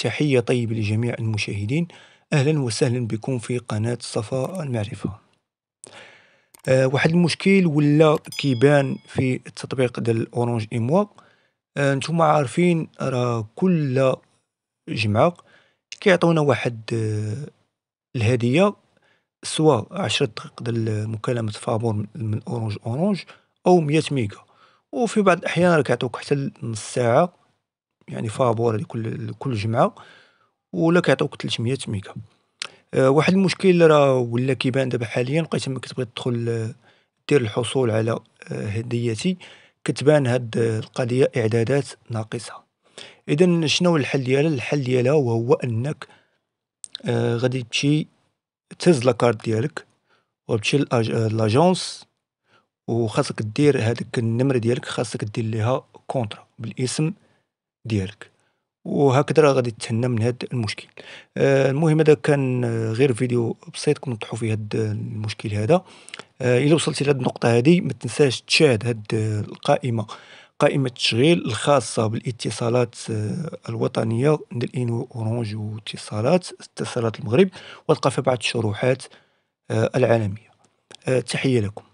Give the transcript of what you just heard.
تحية طيبة لجميع المشاهدين أهلا وسهلا بكم في قناة صفاء المعرفة أه واحد المشكل ولا كيبان في التطبيق ديال اورانج ايموا أه نتوما عارفين راه كل جمعة كيعطيونا واحد أه الهدية سواء عشرة دقائق ديال مكالمة فابور من اورانج اورانج او مية ميجا وفي بعض الاحيان راه كيعطيوك حتى نص ساعة يعني فابور لكل كل جمعه ولا كيعطيوك 300 ميجا أه واحد المشكل راه ولا كيبان دابا حاليا بقيت ما كتبغي تدخل آه، دير الحصول على آه، هديتي كتبان هاد آه، القضيه اعدادات ناقصه اذا شنو الحل ديالها الحل ديالها وهو انك آه غادي تمشي تهز لاكارت ديالك وتمشي لاجونس وخاصك دير هذاك النمر ديالك خاصك دير ليها كونترا بالاسم ديالك وهكذا راه غادي تتهنى من هذا المشكل آه المهم هذا كان آه، غير فيديو بسيط كنطرحوا فيه هذا آه، المشكل هذا آه الا وصلتي لهذ النقطه هذه ما تنساش تشاهد هذه آه، القائمه قائمة التشغيل الخاصة بالاتصالات الوطنية للإنو أورانج واتصالات اتصالات المغرب وتلقى فيها بعض الشروحات العالمية تحية لكم